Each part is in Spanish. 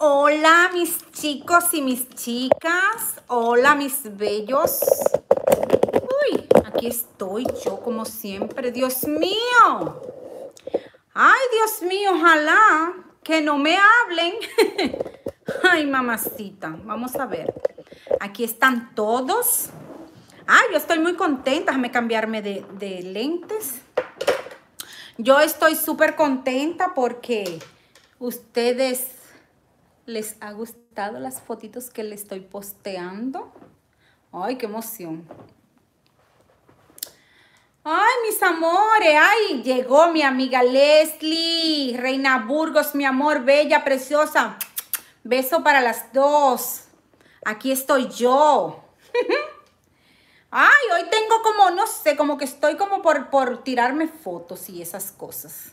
Hola mis chicos y mis chicas. Hola mis bellos. Uy, aquí estoy yo como siempre. Dios mío. Ay, Dios mío, ojalá que no me hablen. Ay, mamacita. Vamos a ver. Aquí están todos. Ay, yo estoy muy contenta. Déjame cambiarme de, de lentes. Yo estoy súper contenta porque ustedes ¿Les ha gustado las fotitos que le estoy posteando? ¡Ay, qué emoción! ¡Ay, mis amores! ¡Ay, llegó mi amiga Leslie! Reina Burgos, mi amor, bella, preciosa. Beso para las dos. Aquí estoy yo. Ay, hoy tengo como, no sé, como que estoy como por, por tirarme fotos y esas cosas.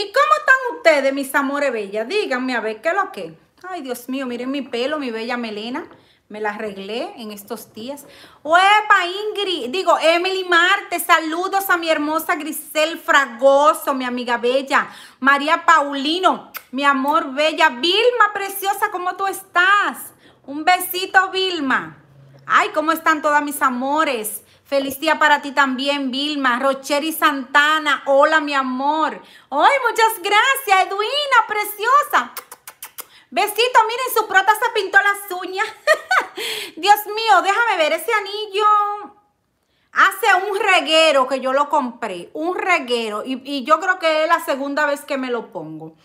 ¿Y cómo están ustedes, mis amores bellas? Díganme a ver qué es lo que. Ay, Dios mío, miren mi pelo, mi bella melena. Me la arreglé en estos días. ¡Uepa, Ingrid! Digo, Emily Marte, saludos a mi hermosa Grisel Fragoso, mi amiga bella. María Paulino, mi amor bella. Vilma, preciosa, ¿cómo tú estás? Un besito, Vilma. Ay, ¿cómo están todas mis amores? Felicidad día para ti también, Vilma. Rocheri Santana, hola mi amor. Ay, muchas gracias, Edwina, preciosa. Besito, miren, su prota se pintó las uñas. Dios mío, déjame ver ese anillo. Hace un reguero que yo lo compré, un reguero. Y, y yo creo que es la segunda vez que me lo pongo.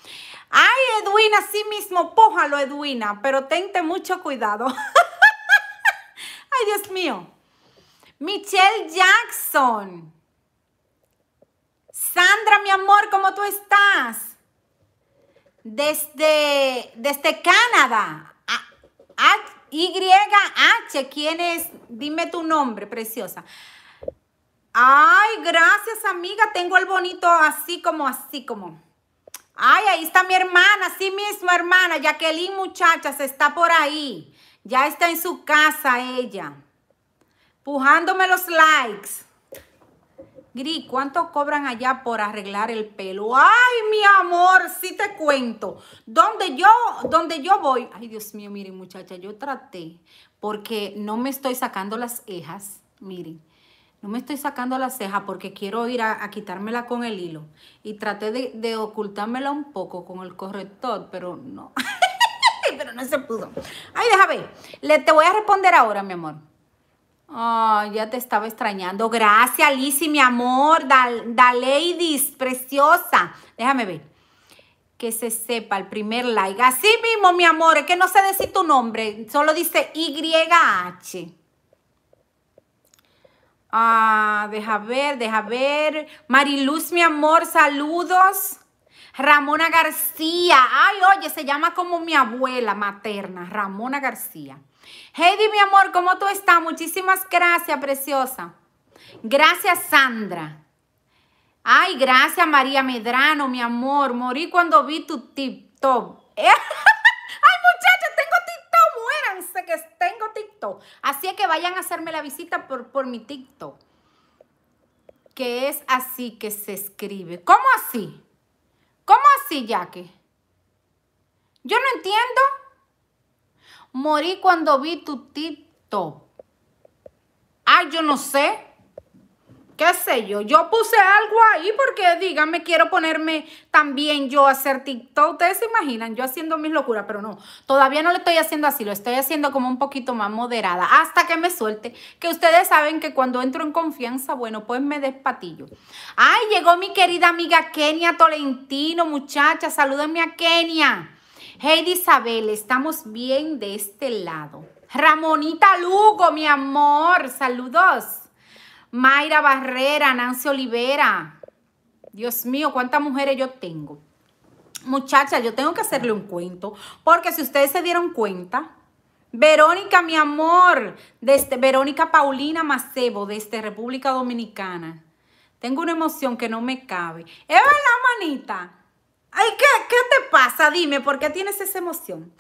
Ay, Edwina, sí mismo, pójalo, Edwina, pero tente mucho cuidado. Ay, Dios mío. Michelle Jackson. Sandra, mi amor, ¿cómo tú estás? Desde, desde Canadá. YH, ¿quién es? Dime tu nombre, preciosa. Ay, gracias, amiga. Tengo el bonito así como, así como. Ay, ahí está mi hermana, sí misma hermana. Jacqueline, muchachas, está por ahí. Ya está en su casa ella. Pujándome los likes. Gris, ¿cuánto cobran allá por arreglar el pelo? Ay, mi amor, sí te cuento. Donde yo, donde yo voy. Ay, Dios mío, miren, muchacha, yo traté porque no me estoy sacando las cejas. Miren, no me estoy sacando las cejas porque quiero ir a, quitármela con el hilo. Y traté de, ocultármela un poco con el corrector, pero no. pero no se pudo. Ay, déjame Le, te voy a responder ahora, mi amor ya te estaba extrañando. Gracias, y mi amor. Da, da ladies, preciosa. Déjame ver. Que se sepa el primer like. Así mismo, mi amor. Es que no sé decir tu nombre. Solo dice YH. Ah, deja ver, deja ver. Mariluz, mi amor, saludos. Ramona García. Ay, oye, se llama como mi abuela materna, Ramona García. Heidi, mi amor, ¿cómo tú estás? Muchísimas gracias, preciosa. Gracias, Sandra. Ay, gracias, María Medrano, mi amor. Morí cuando vi tu TikTok. Ay, muchachos, tengo TikTok. Muéranse que tengo TikTok. Así es que vayan a hacerme la visita por, por mi TikTok. Que es así que se escribe. ¿Cómo así? ¿Cómo así, Jackie? Yo no entiendo. Morí cuando vi tu TikTok. Ay, yo no sé. ¿Qué sé yo? Yo puse algo ahí porque, díganme, quiero ponerme también yo a hacer TikTok. Ustedes se imaginan, yo haciendo mis locuras, pero no. Todavía no lo estoy haciendo así, lo estoy haciendo como un poquito más moderada. Hasta que me suelte. Que ustedes saben que cuando entro en confianza, bueno, pues me despatillo. Ay, llegó mi querida amiga Kenia Tolentino, muchacha. Salúdenme a Kenia. Heidi Isabel, estamos bien de este lado. Ramonita Lugo, mi amor, saludos. Mayra Barrera, Nancy Olivera. Dios mío, cuántas mujeres yo tengo. Muchachas, yo tengo que hacerle un cuento, porque si ustedes se dieron cuenta, Verónica, mi amor, este, Verónica Paulina Macebo, desde este, República Dominicana. Tengo una emoción que no me cabe. Eva la manita? Ay, ¿qué, te pasa? Dime, ¿por qué tienes esa emoción?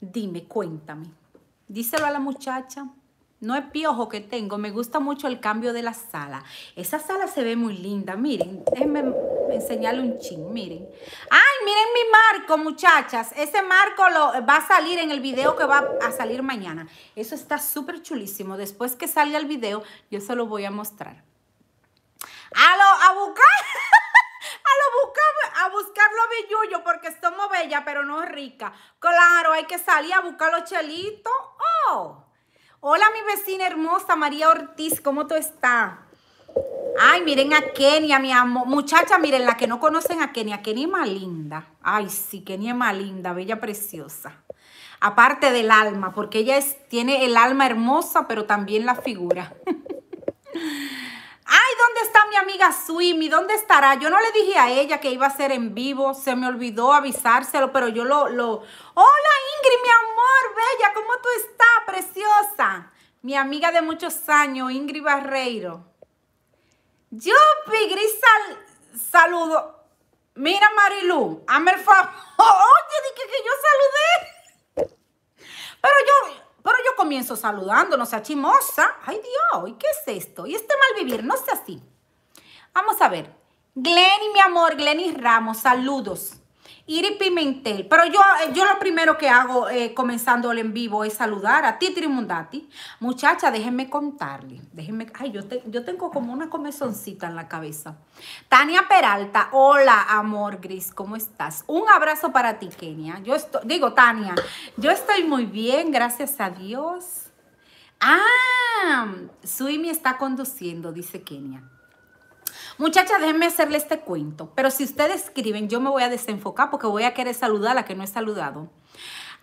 Dime, cuéntame. Díselo a la muchacha. No es piojo que tengo, me gusta mucho el cambio de la sala. Esa sala se ve muy linda, miren, déjenme enseñarle un chin, miren. ¡Ay, miren mi marco, muchachas! Ese marco lo, va a salir en el video que va a salir mañana. Eso está súper chulísimo. Después que salga el video, yo se lo voy a mostrar. ¡A lo, a buscar! a buscar, a buscarlo a porque somos bella, pero no rica. Claro, hay que salir a buscar los chelitos. Oh. Hola, mi vecina hermosa María Ortiz, ¿cómo tú estás? Ay, miren a Kenia, mi amor. Muchacha, miren, la que no conocen a Kenia, Kenia es más linda. Ay, sí, Kenia es más linda, bella, preciosa. Aparte del alma, porque ella es, tiene el alma hermosa, pero también la figura. dónde está mi amiga y dónde estará. Yo no le dije a ella que iba a ser en vivo, se me olvidó avisárselo, pero yo lo, Hola Ingrid, mi amor, bella, ¿cómo tú estás, preciosa? Mi amiga de muchos años, Ingrid Barreiro. Yupi, gris saludo. Mira, Marilu, hazme el favor. Oye, dije que yo saludé. Pero yo, pero yo comienzo saludándonos a sea chimosa. Ay Dios, ¿y qué es esto? Y este mal vivir, no sea así. Vamos a ver. Glenny, mi amor, Glenny Ramos, saludos. Iri Pimentel, pero yo, eh, yo lo primero que hago eh, comenzando el en vivo es saludar a Titri Mundati. Muchacha, déjenme contarle, déjenme, ay, yo, yo tengo como una comezoncita en la cabeza. Tania Peralta, hola amor gris, ¿cómo estás? Un abrazo para ti, Kenia. Yo estoy, digo, Tania, yo estoy muy bien, gracias a Dios. Ah, Suimi está conduciendo, dice Kenia. Muchachas, déjenme hacerle este cuento, pero si ustedes escriben, yo me voy a desenfocar porque voy a querer saludar a la que no he saludado.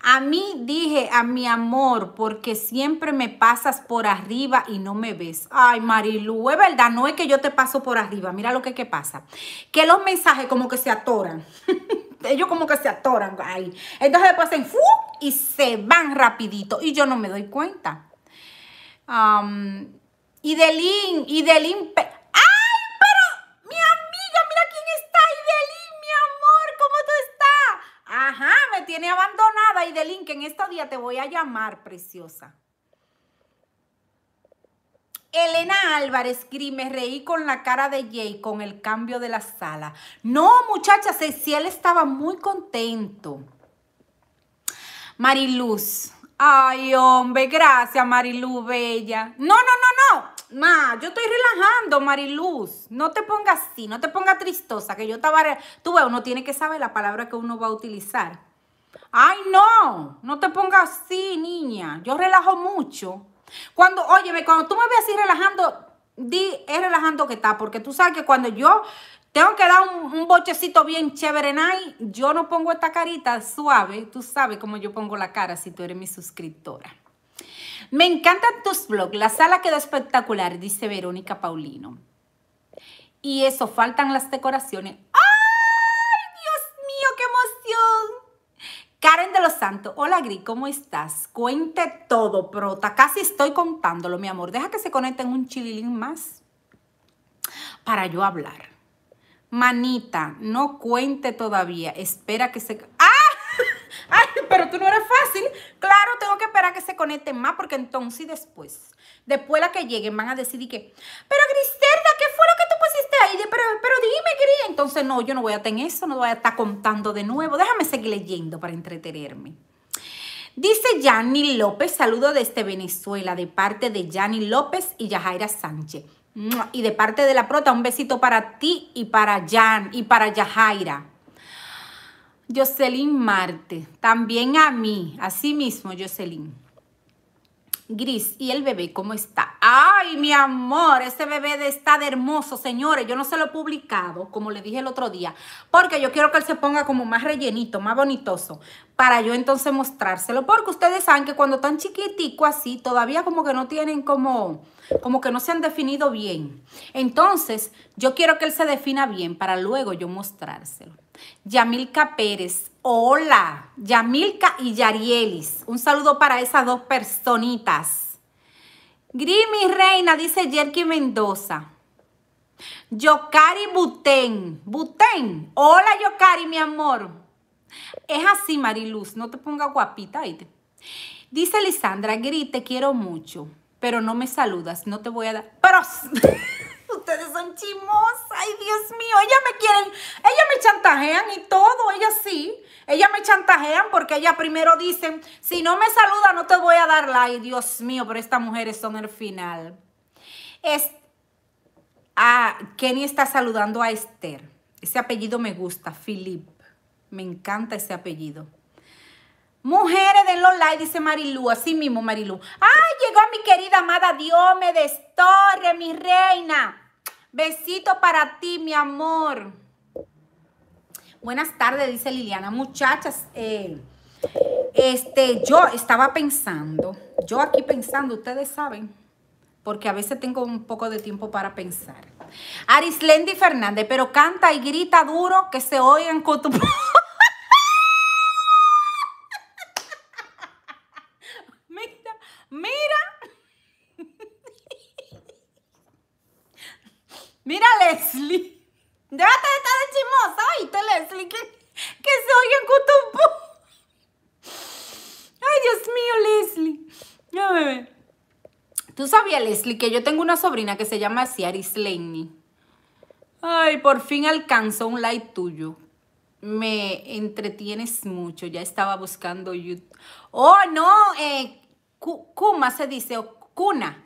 A mí dije, a mi amor, porque siempre me pasas por arriba y no me ves. Ay, Marilu, es verdad, no es que yo te paso por arriba. Mira lo que, pasa. Que los mensajes como que se atoran. Ellos como que se atoran ahí. Entonces después hacen ¡fu! y se van rapidito. Y yo no me doy cuenta. Um, y Delin, y Delin, tiene abandonada y delinque, en estos días te voy a llamar, preciosa. Elena Álvarez, Grime, reí con la cara de Jay con el cambio de la sala. No, muchachas, si él estaba muy contento. Mariluz. Ay, hombre, gracias, Mariluz Bella. No, no, no, no. Ma, yo estoy relajando, Mariluz. No te pongas así, no te pongas tristosa, que yo estaba... Tú ves, uno tiene que saber la palabra que uno va a utilizar. Ay, no, no te pongas así, niña. Yo relajo mucho. Cuando, óyeme, cuando tú me ves así relajando, di, es relajando que está, porque tú sabes que cuando yo tengo que dar un, bochecito bien chévere, ahí, yo no pongo esta carita suave, tú sabes cómo yo pongo la cara si tú eres mi suscriptora. Me encantan tus vlogs, la sala quedó espectacular, dice Verónica Paulino. Y eso, faltan las decoraciones. Karen de los Santos, hola Gris, ¿cómo estás? Cuente todo, prota. Casi estoy contándolo, mi amor. Deja que se conecten un chililín más para yo hablar. Manita, no cuente todavía. Espera que se. ¡Ah! Ay, pero tú no eres fácil. Claro, tengo que esperar que se conecten más porque entonces después, después la que lleguen van a decidir que, pero Griselda pero, dime, querida. Entonces, no, yo no voy a tener eso, no voy a estar contando de nuevo. Déjame seguir leyendo para entretenerme. Dice Yanni López, saludo desde Venezuela, de parte de Yanni López y Yajaira Sánchez. Y de parte de la prota, un besito para ti y para Jan y para Yajaira. Jocelyn Marte, también a mí, así mismo, Jocelyn. Gris, ¿y el bebé cómo está? Ay, mi amor, ese bebé está de hermoso, señores. Yo no se lo he publicado, como le dije el otro día, porque yo quiero que él se ponga como más rellenito, más bonitoso, para yo entonces mostrárselo. Porque ustedes saben que cuando están chiquitico así, todavía como que no tienen como, como que no se han definido bien. Entonces, yo quiero que él se defina bien para luego yo mostrárselo. Yamilka Pérez. Hola, Yamilka y Yarielis. Un saludo para esas dos personitas. Grimi Reina, dice Jerky Mendoza. Yokari Buten. Buten. Hola, Yokari, mi amor. Es así, Mariluz. No te pongas guapita. Ahí Dice Lisandra, grit, te quiero mucho, pero no me saludas. No te voy a dar... Pero... Ustedes son chimosas, ay Dios mío, ellas me quieren, ellas me chantajean y todo, ellas sí, ellas me chantajean porque ellas primero dicen, si no me saluda no te voy a dar like, Dios mío, pero estas mujeres son el final. Es, ah, Kenny está saludando a Esther, ese apellido me gusta, Philip, me encanta ese apellido. Mujeres del los dice Marilú, así mismo Marilú. ¡Ay, llegó mi querida amada me Torre, mi reina! Besito para ti, mi amor. Buenas tardes, dice Liliana. Muchachas, eh, este, yo estaba pensando, yo aquí pensando, ustedes saben, porque a veces tengo un poco de tiempo para pensar. Arislendi Fernández, pero canta y grita duro que se oigan con tu... Mira, Leslie. Déjate de estar de chismosa, te Leslie, que, que se oye en Ay, Dios mío, Leslie. ya bebé. Tú sabías, Leslie, que yo tengo una sobrina que se llama Ciaris Laney. Ay, por fin alcanzó un like tuyo. Me entretienes mucho. Ya estaba buscando YouTube. Oh, no. Eh, Kuma se dice. O Kuna.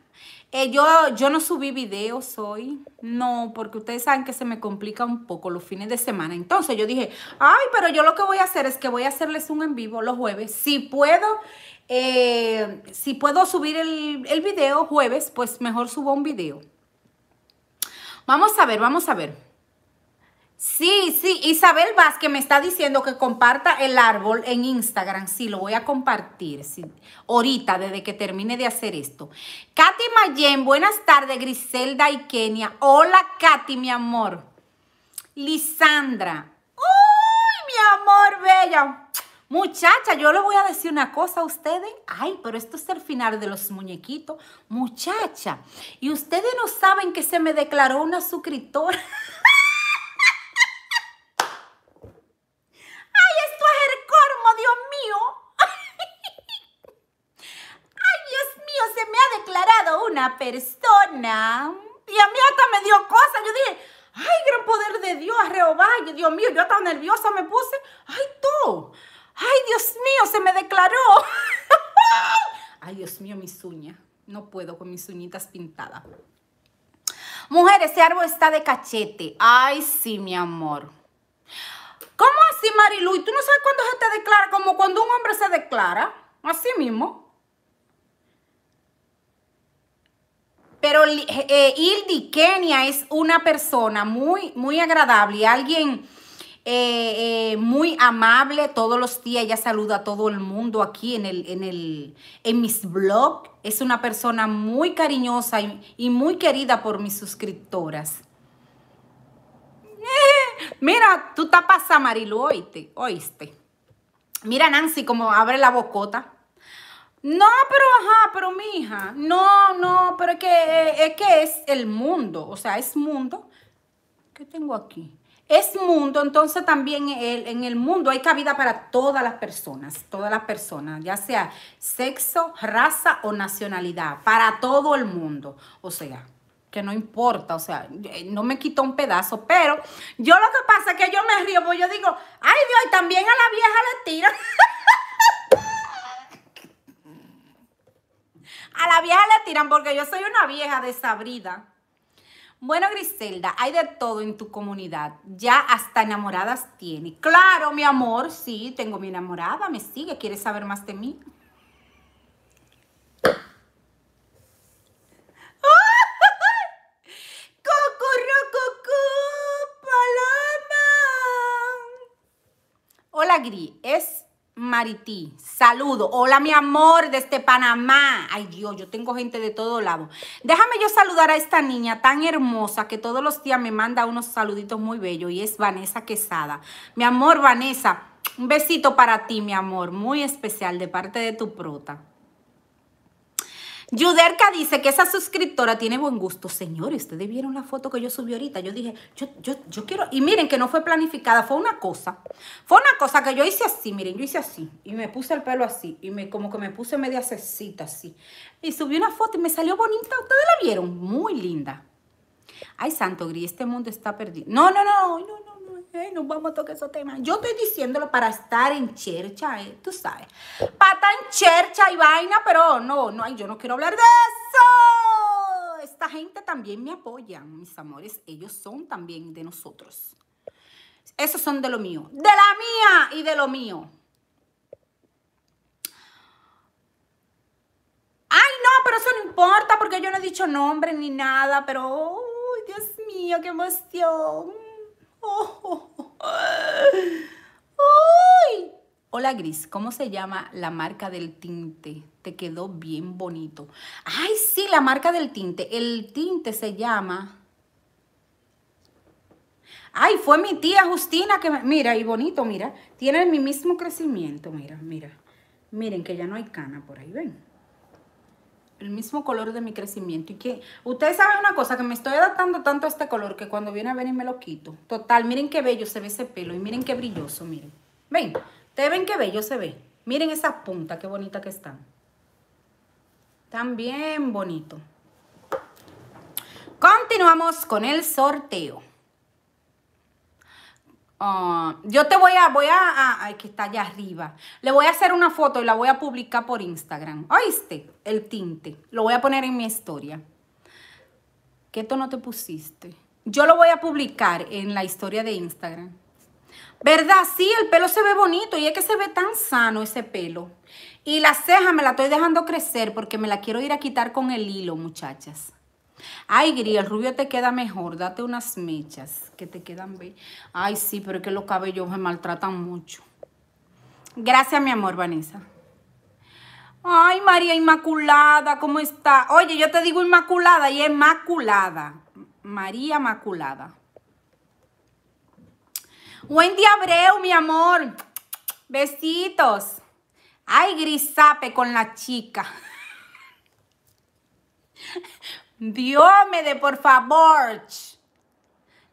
Eh, yo, yo no subí videos hoy, no, porque ustedes saben que se me complica un poco los fines de semana. Entonces yo dije, ay, pero yo lo que voy a hacer es que voy a hacerles un en vivo los jueves. Si puedo, eh, si puedo subir el, el video jueves, pues mejor subo un video. Vamos a ver, vamos a ver. Sí, sí, Isabel Vázquez me está diciendo que comparta el árbol en Instagram. Sí, lo voy a compartir ahorita, desde que termine de hacer esto. Katy Mayen, buenas tardes, Griselda y Kenia. Hola, Katy, mi amor. Lisandra. ¡Uy, mi amor, bella! Muchacha, yo le voy a decir una cosa a ustedes. Ay, pero esto es el final de los muñequitos. Muchacha, y ustedes no saben que se me declaró una suscriptora. una persona. Y a mí hasta me dio cosas. Yo dije, ay, gran poder de Dios, Jehová. Dios mío, yo estaba nerviosa me puse. Ay, tú. Ay, Dios mío, se me declaró. ay, Dios mío, mis uñas. No puedo con mis uñitas pintadas. Mujer, ese árbol está de cachete. Ay, sí, mi amor. ¿Cómo así, Marilu? ¿Y tú no sabes cuándo se te declara? Como cuando un hombre se declara. Así mismo. Pero eh, eh, Ildi Kenia es una persona muy, muy agradable, alguien eh, muy amable. Todos los días ella saluda a todo el mundo aquí en, el, en, el, mis blogs. Es una persona muy cariñosa y, muy querida por mis suscriptoras. Mira, tú tapas amarillo, Marilu, oíste, oíste. Mira Nancy como abre la bocota. No, pero ajá, pero mi hija, no, no, pero que, es que es el mundo, o sea, es mundo. ¿Qué tengo aquí? Es mundo, entonces también en el mundo hay cabida para todas las personas, todas las personas, ya sea sexo, raza o nacionalidad, para todo el mundo. O sea, que no importa, o sea, eh, no me quito un pedazo, pero yo lo que pasa es que yo me río, porque yo digo, ay Dios, también a la vieja le tiran. A la vieja la tiran porque yo soy una vieja desabrida. Bueno, Griselda, hay de todo en tu comunidad. Ya hasta enamoradas tiene. Claro, mi amor, sí, tengo mi enamorada, me sigue, quiere saber más de mí. Hola Gris. es Marití, saludo. Hola, mi amor, desde Panamá. Ay, Dios, yo tengo gente de todo lado. Déjame yo saludar a esta niña tan hermosa que todos los días me manda unos saluditos muy bellos y es Vanessa Quesada. Mi amor, Vanessa, un besito para ti, mi amor, muy especial de parte de tu prota. Yuderka dice que esa suscriptora tiene buen gusto. Señores, ustedes vieron la foto que yo subí ahorita. Yo dije, yo, yo, yo quiero. Y miren que no fue planificada, fue una cosa. Fue una cosa que yo hice así, miren, yo hice así. Y me puse el pelo así. Y me como que me puse media cecita así. Y subí una foto y me salió bonita. Ustedes la vieron, muy linda. Ay, santo gris, este mundo está perdido. No, no, no, no, no no vamos a tocar esos temas. Yo estoy diciéndolo para estar en chercha, eh, tú sabes. Para estar en chercha y vaina, pero no, no, yo no quiero hablar de eso. Esta gente también me apoya, mis amores. Ellos son también de nosotros. Esos son de lo mío. De la mía y de lo mío. Ay, no, pero eso no importa porque yo no he dicho nombre ni nada, pero, oh, Dios mío, qué emoción. Hola Gris, ¿cómo se llama la marca del tinte? Te quedó bien bonito. Ay, sí, la marca del tinte. El tinte se llama... Ay, fue mi tía Justina que... Me... Mira, y bonito, mira. Tiene mi mismo crecimiento, mira, mira. Miren que ya no hay cana por ahí, ven el mismo color de mi crecimiento. Y que ustedes saben una cosa, que me estoy adaptando tanto a este color que cuando viene a venir me lo quito. Total, miren qué bello se ve ese pelo y miren qué brilloso, miren. Ven, ustedes ven qué bello se ve. Miren esa punta, qué bonita que están. Tan bien bonito. Continuamos con el sorteo. Ah, yo te voy a, voy a, ay, que está allá arriba. Le voy a hacer una foto y la voy a publicar por Instagram. ¿Oíste? El tinte. Lo voy a poner en mi historia. ¿Qué tono te pusiste? Yo lo voy a publicar en la historia de Instagram. ¿Verdad? Sí, el pelo se ve bonito y es que se ve tan sano ese pelo. Y la ceja me la estoy dejando crecer porque me la quiero ir a quitar con el hilo, muchachas. Ay, Gris, el rubio te queda mejor. Date unas mechas que te quedan bien. Ay, sí, pero es que los cabellos me maltratan mucho. Gracias, mi amor, Vanessa. Ay, María Inmaculada, ¿cómo está? Oye, yo te digo Inmaculada y Inmaculada. María Buen día Abreu, mi amor. Besitos. Ay, grisape con la chica dé, por favor.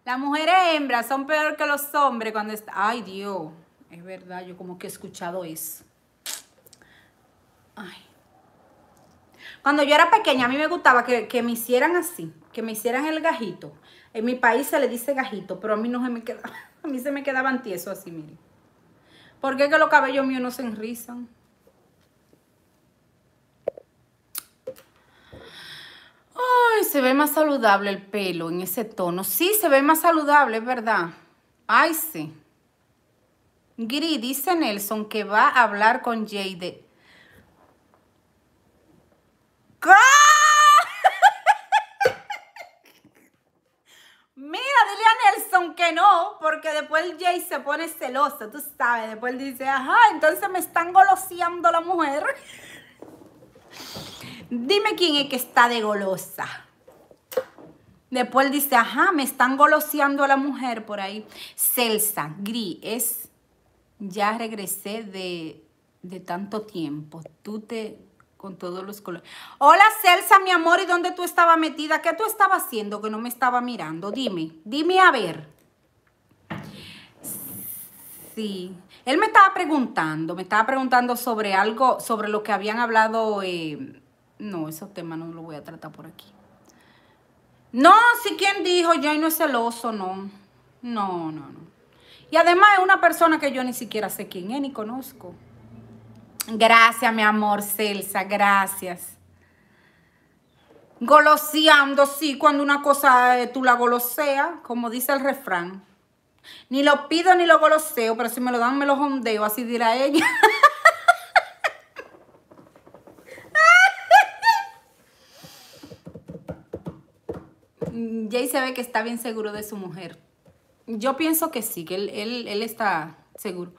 Las mujeres hembras son peor que los hombres cuando están... Ay, Dios. Es verdad, yo como que he escuchado eso. Ay. Cuando yo era pequeña, a mí me gustaba que, me hicieran así, que me hicieran el gajito. En mi país se le dice gajito, pero a mí no se me quedaba, a mí se me quedaban tiesos así, miren. ¿Por qué que los cabellos míos no se enrizan. se ve más saludable el pelo en ese tono. Sí, se ve más saludable, es verdad. Ay, sí. Gri, dice Nelson que va a hablar con Jade. Mira, dile a Nelson que no, porque después Jade se pone celoso, tú sabes. Después dice, ajá, entonces me están goloseando la mujer. Dime quién es que está de golosa. Después él dice, ajá, me están goloseando a la mujer por ahí. Celsa, gris, es, ya regresé de, tanto tiempo. Tú te, con todos los colores. Hola Celsa, mi amor, ¿y dónde tú estabas metida? ¿Qué tú estabas haciendo que no me estaba mirando? Dime, dime a ver. Sí, él me estaba preguntando, me estaba preguntando sobre algo, sobre lo que habían hablado eh, no, esos temas no lo voy a tratar por aquí. No, si quien dijo, Joy no es celoso, no. No, no, no. Y además es una persona que yo ni siquiera sé quién es ni conozco. Gracias, mi amor, Celsa, gracias. Goloseando, sí, cuando una cosa eh, tú la goloseas, como dice el refrán. Ni lo pido ni lo goloseo, pero si me lo dan me lo jondeo, así dirá ella. Jay se ve que está bien seguro de su mujer. Yo pienso que sí, que él, está seguro.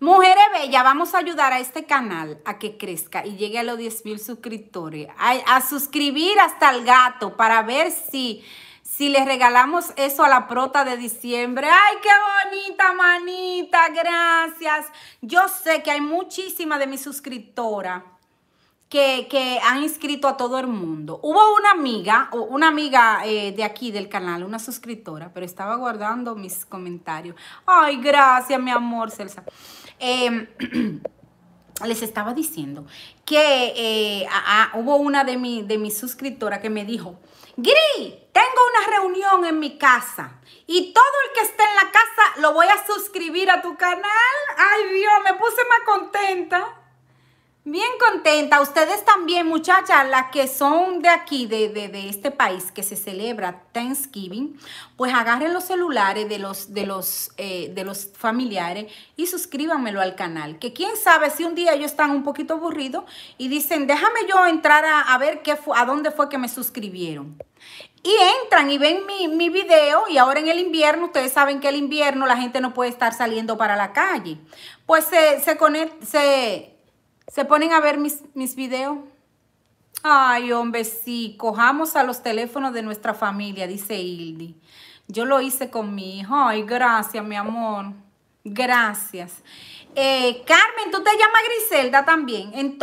Mujeres bella, vamos a ayudar a este canal a que crezca y llegue a los 10 mil suscriptores. A, suscribir hasta el gato para ver si, si le regalamos eso a la prota de diciembre. ¡Ay, qué bonita, manita! Gracias. Yo sé que hay muchísima de mis suscriptoras que, han inscrito a todo el mundo. Hubo una amiga, o una amiga eh, de aquí del canal, una suscriptora, pero estaba guardando mis comentarios. Ay, gracias, mi amor, Celsa. Em, les estaba diciendo que eh, hubo una de, mi, de mis suscriptoras que me dijo, Gri, tengo una reunión en mi casa y todo el que esté en la casa lo voy a suscribir a tu canal. Ay Dios, me puse más contenta. Bien contenta, ustedes también muchachas, las que son de aquí, de, este país que se celebra Thanksgiving, pues agarren los celulares de los, de, los, eh, de los familiares y suscríbanmelo al canal, que quién sabe si un día ellos están un poquito aburridos y dicen, déjame yo entrar a, ver qué a dónde fue que me suscribieron. Y entran y ven mi, mi, video y ahora en el invierno, ustedes saben que el invierno la gente no puede estar saliendo para la calle. Pues se, se, se se ponen a ver mis, mis videos. Ay, hombre, sí, cojamos a los teléfonos de nuestra familia, dice Ildi. Yo lo hice con mi hijo. Ay, gracias, mi amor. Gracias. Eh, Carmen, tú te llamas Griselda también. En,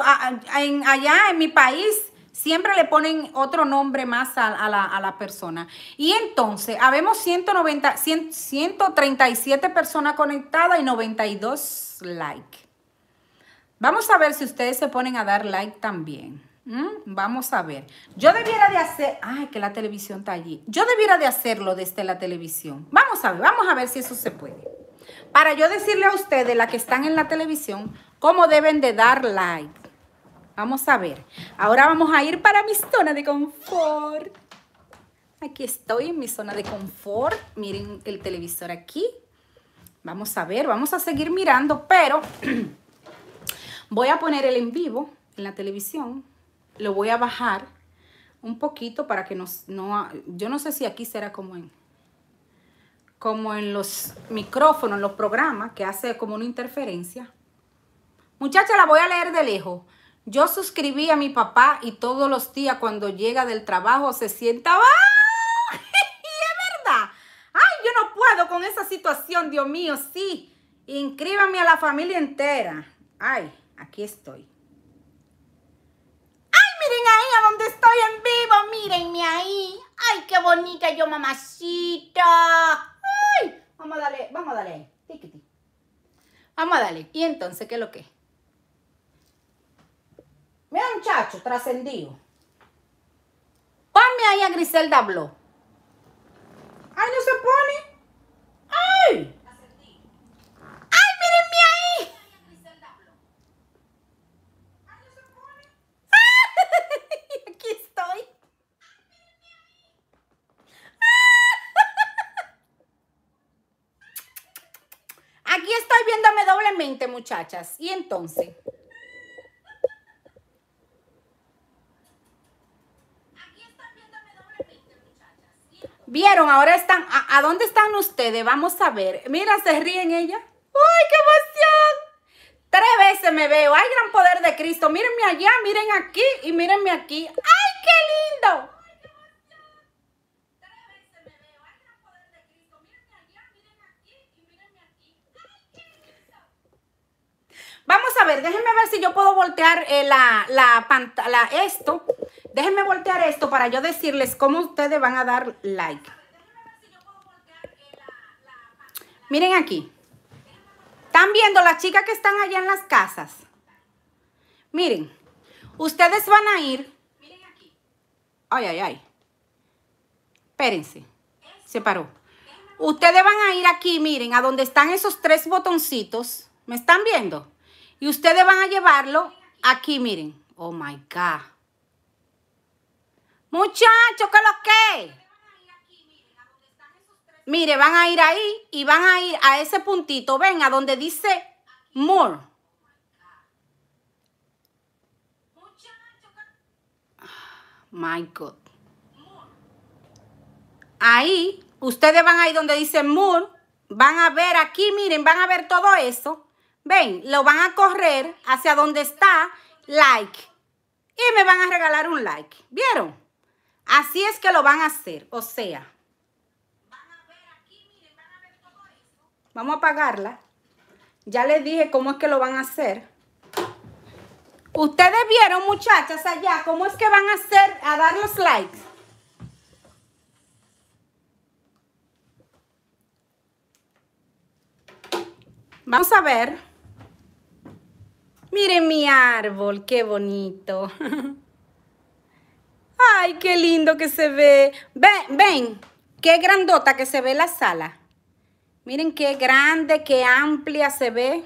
allá en mi país siempre le ponen otro nombre más a, la, a la, persona. Y entonces, habemos 190, 137 personas conectadas y 92 likes. Vamos a ver si ustedes se ponen a dar like también. ¿Mm? Vamos a ver. Yo debiera de hacer... Ay, que la televisión está allí. Yo debiera de hacerlo desde la televisión. Vamos a ver, vamos a ver si eso se puede. Para yo decirle a ustedes, las que están en la televisión, cómo deben de dar like. Vamos a ver. Ahora vamos a ir para mi zona de confort. Aquí estoy en mi zona de confort. Miren el televisor aquí. Vamos a ver, vamos a seguir mirando, pero... Voy a poner el en vivo en la televisión. Lo voy a bajar un poquito para que nos, no... Yo no sé si aquí será como en, como en los micrófonos, en los programas, que hace como una interferencia. Muchacha, la voy a leer de lejos. Yo suscribí a mi papá y todos los días cuando llega del trabajo se sienta... ¡Ah! ¡Y es verdad! ¡Ay, yo no puedo con esa situación, Dios mío! Sí, inscríbame a la familia entera. ¡Ay! Aquí estoy. ¡Ay, miren ahí a donde estoy en vivo! ¡Mírenme ahí! ¡Ay, qué bonita yo, mamacita! ¡Ay! Vamos a darle, vamos a darle ahí. Vamos a darle. ¿Y entonces qué es lo que es? Mira, chacho, trascendido. Ponme ahí a Griselda Blo. ¡Ay, no se pone! ¡Ay! muchachas, ¿y entonces? Vieron, ahora están. ¿A, dónde están ustedes? Vamos a ver. Mira, se ríen ella. ¡Ay, qué emoción! Tres veces me veo. ¡Ay, gran poder de Cristo! Mírenme allá, miren aquí y mírenme aquí. ¡Ay, qué lindo! Vamos a ver, déjenme ver si yo puedo voltear eh, la, pantalla, esto. Déjenme voltear esto para yo decirles cómo ustedes van a dar like. Miren aquí. ¿Están viendo las chicas que están allá en las casas? Miren, ustedes van a ir. Miren aquí. Ay, ay, ay. Espérense. Se paró. Ustedes van a ir aquí, miren, a donde están esos tres botoncitos. ¿Me están viendo? Y ustedes van a llevarlo aquí, miren. Oh, my God. Muchachos, ¿qué lo que? Mire, van a ir ahí y van a ir a ese puntito, ven, a donde dice more. My God. Ahí, ustedes van a ir donde dice more, van a ver aquí, miren, van a ver todo eso. Ven, lo van a correr hacia donde está like y me van a regalar un like. ¿Vieron? Así es que lo van a hacer. O sea, vamos a apagarla. Ya les dije cómo es que lo van a hacer. Ustedes vieron, muchachas, allá, cómo es que van a hacer a dar los likes. Vamos a ver. Miren mi árbol, qué bonito. Ay, qué lindo que se ve. Ven, ven, qué grandota que se ve la sala. Miren qué grande, qué amplia se ve.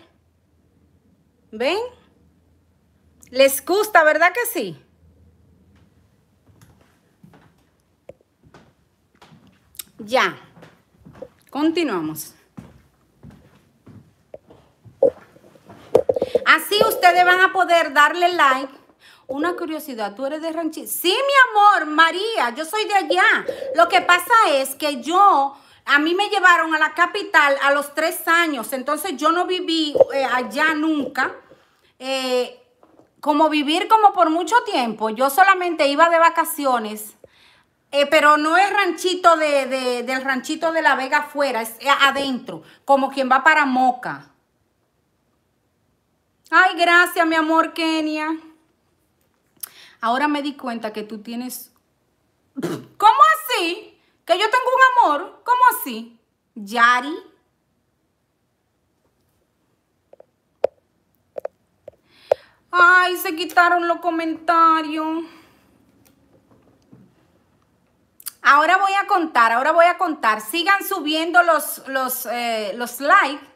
¿Ven? Les gusta, ¿verdad que sí? Ya. Continuamos. ustedes van a poder darle like. Una curiosidad, tú eres de Ranchito. Sí, mi amor, María, yo soy de allá. Lo que pasa es que yo, a mí me llevaron a la capital a los tres años, entonces yo no viví eh, allá nunca. Eh, como vivir como por mucho tiempo, yo solamente iba de vacaciones. Eh, pero no es ranchito del ranchito de la Vega afuera, es adentro, como quien va para Moca. Ay, gracias, mi amor, Kenia. Ahora me di cuenta que tú tienes... ¿Cómo así? ¿Que yo tengo un amor? ¿Cómo así? Yari. Ay, se quitaron los comentarios. Ahora voy a contar, ahora voy a contar. Sigan subiendo los, los eh, likes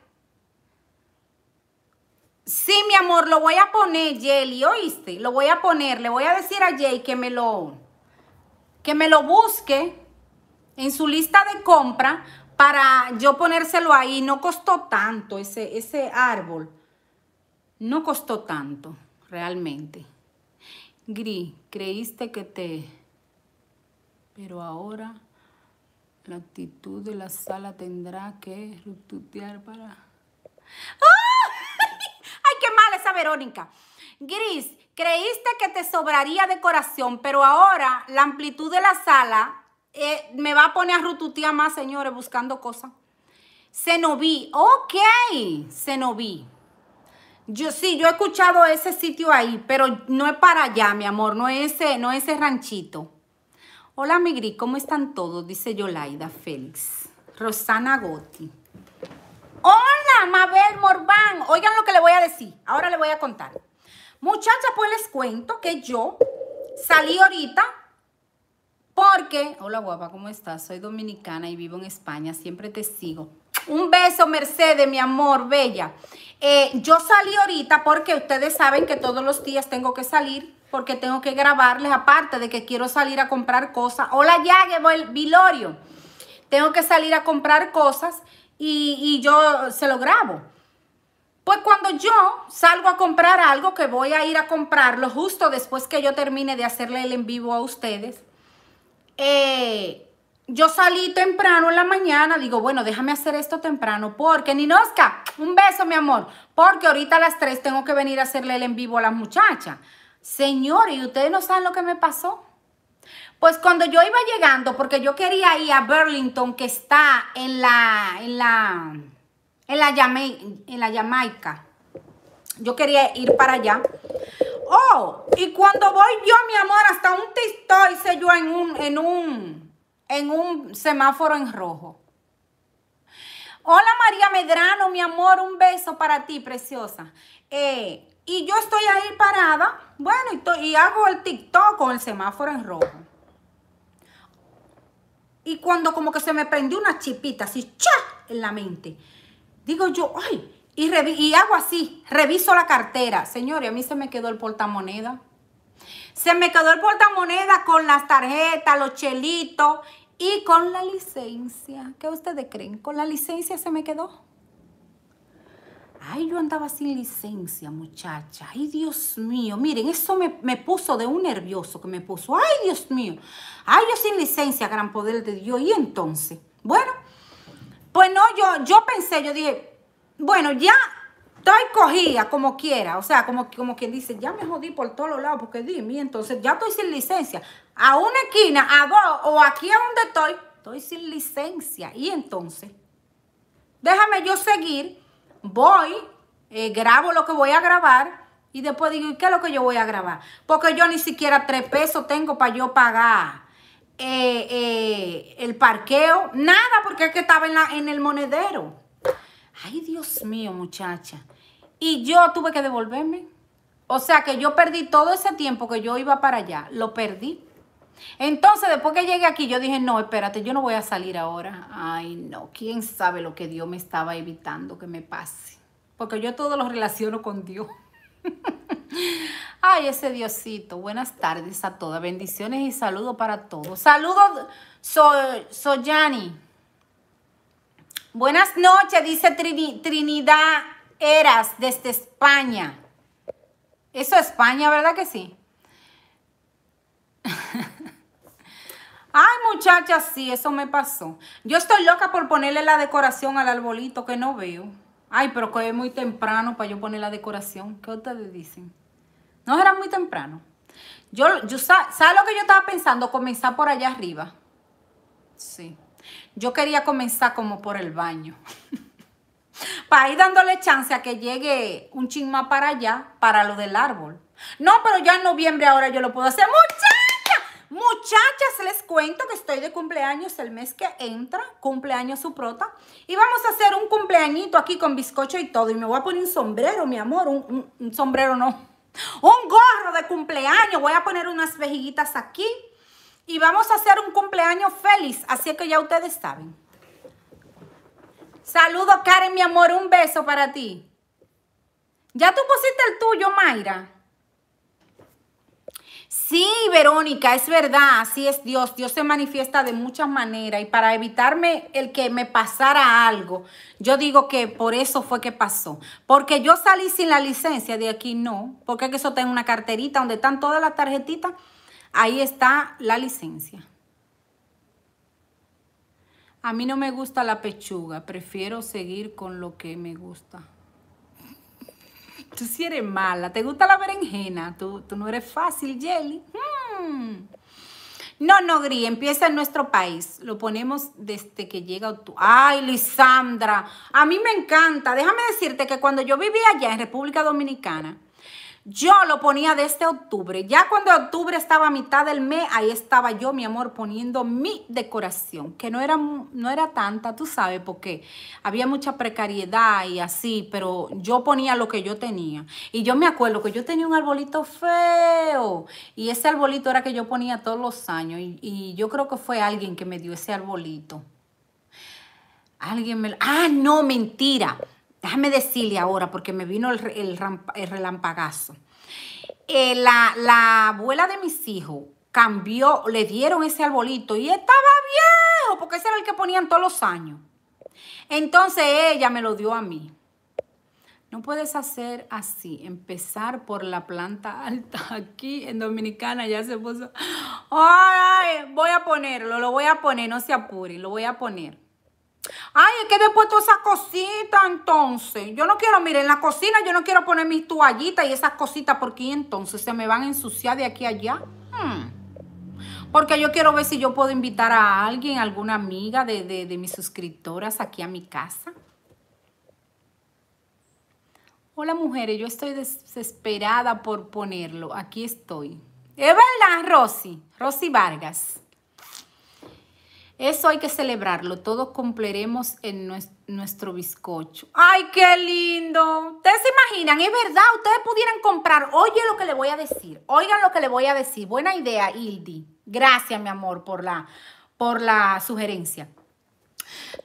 Sí, mi amor, lo voy a poner, Jelly, ¿oíste? Lo voy a poner. Le voy a decir a Jay que me lo, que me lo busque en su lista de compra para yo ponérselo ahí. No costó tanto ese, ese árbol. No costó tanto, realmente. Gris, creíste que te... Pero ahora la actitud de la sala tendrá que para... ¡Ah! Ay, qué mala esa Verónica. Gris, creíste que te sobraría decoración, pero ahora la amplitud de la sala eh, me va a poner a rututía más, señores, buscando cosas. vi. ok, vi. Yo sí, yo he escuchado ese sitio ahí, pero no es para allá, mi amor, no es ese, no es ese ranchito. Hola, mi gris, ¿cómo están todos? Dice Yolaida Félix. Rosana Gotti. Hola, Mabel Morván. Oigan lo que le voy a decir. Ahora le voy a contar. Muchachas, pues les cuento que yo salí ahorita porque... Hola, guapa, ¿cómo estás? Soy dominicana y vivo en España. Siempre te sigo. Un beso, Mercedes, mi amor, bella. Eh, yo salí ahorita porque ustedes saben que todos los días tengo que salir porque tengo que grabarles, aparte de que quiero salir a comprar cosas. Hola, ya el Vilorio. Tengo que salir a comprar cosas y, yo se lo grabo. Pues cuando yo salgo a comprar algo que voy a ir a comprarlo justo después que yo termine de hacerle el en vivo a ustedes, eh, yo salí temprano en la mañana, digo, bueno, déjame hacer esto temprano, porque Ninoska, un beso, mi amor, porque ahorita a las 3 tengo que venir a hacerle el en vivo a la muchacha, señor, ¿y ustedes no saben lo que me pasó? Pues cuando yo iba llegando, porque yo quería ir a Burlington, que está en la, en la, en la, Jamaica. Yo quería ir para allá. Oh, y cuando voy yo, mi amor, hasta un TikTok hice yo en un, en un, en un semáforo en rojo. Hola María Medrano, mi amor, un beso para ti, preciosa. Eh, y yo estoy ahí parada, bueno, y, y hago el TikTok con el semáforo en rojo. Y cuando como que se me prendió una chipita así, ¡cha! en la mente. Digo yo, ¡ay! Y, y hago así, reviso la cartera. Señores, a mí se me quedó el portamoneda. Se me quedó el portamoneda con las tarjetas, los chelitos y con la licencia. ¿Qué ustedes creen? Con la licencia se me quedó. Ay, yo andaba sin licencia, muchacha. Ay, Dios mío. Miren, eso me, puso de un nervioso que me puso. Ay, Dios mío. Ay, yo sin licencia, gran poder de Dios. Y entonces, bueno, pues no, yo, yo pensé, yo dije, bueno, ya estoy cogida como quiera. O sea, como, como quien dice, ya me jodí por todos los lados porque dime, entonces ya estoy sin licencia. A una esquina, a dos, o aquí a donde estoy, estoy sin licencia. Y entonces, déjame yo seguir voy, eh, grabo lo que voy a grabar y después digo, ¿y qué es lo que yo voy a grabar? Porque yo ni siquiera tres pesos tengo para yo pagar eh, eh, el parqueo, nada, porque es que estaba la, en el monedero. Ay, Dios mío, muchacha. Y yo tuve que devolverme. O sea que yo perdí todo ese tiempo que yo iba para allá, lo perdí. Entonces, después que llegué aquí, yo dije, no, espérate, yo no voy a salir ahora. Ay, no, quién sabe lo que Dios me estaba evitando que me pase. Porque yo todo lo relaciono con Dios. Ay, ese Diosito. Buenas tardes a todas. Bendiciones y saludos para todos. Saludos, Soy Soyani. Buenas noches, dice Trinidad Eras desde España. Eso es España, ¿verdad que sí? Ay, muchachas, sí, eso me pasó. Yo estoy loca por ponerle la decoración al arbolito que no veo. Ay, pero que es muy temprano para yo poner la decoración. ¿Qué ustedes dicen? No era muy temprano. Yo, yo ¿sabes lo que yo estaba pensando? Comenzar por allá arriba. Sí. Yo quería comenzar como por el baño. para ir dándole chance a que llegue un chingo para allá, para lo del árbol. No, pero ya en noviembre ahora yo lo puedo hacer. mucho. Muchachas, les cuento que estoy de cumpleaños el mes que entra, cumpleaños su prota. Y vamos a hacer un cumpleañito aquí con bizcocho y todo. Y me voy a poner un sombrero, mi amor, un, sombrero no. Un gorro de cumpleaños, voy a poner unas vejiguitas aquí. Y vamos a hacer un cumpleaños feliz, así que ya ustedes saben. Saludo Karen, mi amor, un beso para ti. ¿Ya tú pusiste el tuyo, Mayra? Sí, Verónica, es verdad, así es Dios. Dios se manifiesta de muchas maneras y para evitarme el que me pasara algo, yo digo que por eso fue que pasó. Porque yo salí sin la licencia de aquí, no. Porque es que eso está en una carterita donde están todas las tarjetitas. Ahí está la licencia. A mí no me gusta la pechuga, prefiero seguir con lo que me gusta. Tú sí eres mala. ¿Te gusta la berenjena? Tú, no eres fácil, Jelly. Hmm. No, no, Gris, empieza en nuestro país. Lo ponemos desde que llega tú. Ay, Lisandra, a mí me encanta. Déjame decirte que cuando yo vivía allá en República Dominicana, yo lo ponía desde este octubre. Ya cuando octubre estaba a mitad del mes, ahí estaba yo, mi amor, poniendo mi decoración, que no era, no era tanta, tú sabes, porque había mucha precariedad y así, pero yo ponía lo que yo tenía. Y yo me acuerdo que yo tenía un arbolito feo y ese arbolito era que yo ponía todos los años y, y yo creo que fue alguien que me dio ese arbolito. Alguien me lo... Ah, no, mentira. Déjame decirle ahora porque me vino el, relampagazo. Eh, la, abuela de mis hijos cambió, le dieron ese arbolito y estaba viejo porque ese era el que ponían todos los años. Entonces ella me lo dio a mí. No puedes hacer así, empezar por la planta alta. Aquí en Dominicana ya se puso, ay, voy a ponerlo, lo voy a poner, no se apure, lo voy a poner. Ay, es que después esa cosita, entonces. Yo no quiero, miren, en la cocina yo no quiero poner mis toallitas y esas cositas porque entonces se me van a ensuciar de aquí a allá. Hmm. Porque yo quiero ver si yo puedo invitar a alguien, alguna amiga de, de, de mis suscriptoras aquí a mi casa. Hola mujeres, yo estoy desesperada por ponerlo. Aquí estoy. Es verdad, Rosy, Rosy Vargas. Eso hay que celebrarlo. Todos cumpliremos en nuestro bizcocho. ¡Ay, qué lindo! Ustedes se imaginan, es verdad, ustedes pudieran comprar. Oye lo que le voy a decir. Oigan lo que le voy a decir. Buena idea, Ildi. Gracias, mi amor, por la, por la sugerencia.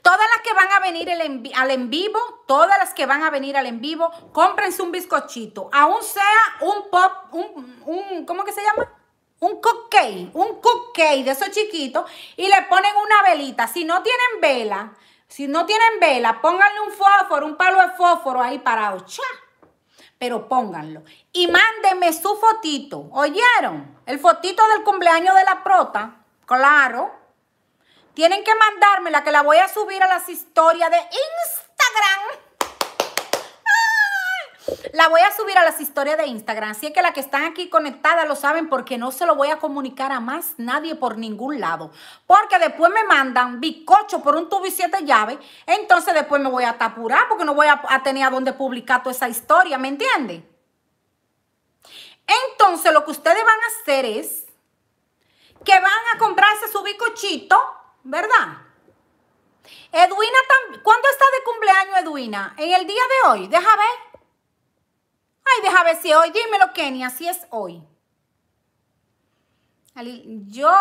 Todas las que van a venir al en vivo, todas las que van a venir al en vivo, cómprense un bizcochito. Aún sea un pop, un, un ¿cómo que se llama? un cupcake, un cupcake de esos chiquitos y le ponen una velita. Si no tienen vela, si no tienen vela, pónganle un fósforo, un palo de fósforo ahí parado. ¡Cha! Pero pónganlo. Y mándenme su fotito. ¿Oyeron? El fotito del cumpleaños de la prota. Claro. Tienen que mandármela que la voy a subir a las historias de Instagram. La voy a subir a las historias de Instagram. Así que las que están aquí conectadas lo saben porque no se lo voy a comunicar a más nadie por ningún lado. Porque después me mandan bizcocho por un tubo y siete llaves. Entonces después me voy a tapurar porque no voy a, tener a dónde publicar toda esa historia. ¿Me entiende? Entonces lo que ustedes van a hacer es que van a comprarse su bicochito, ¿verdad? Edwina, ¿cuándo está de cumpleaños Edwina? En el día de hoy, deja ver. Ay, deja ver si hoy. Dímelo, Kenny, así es hoy. Yo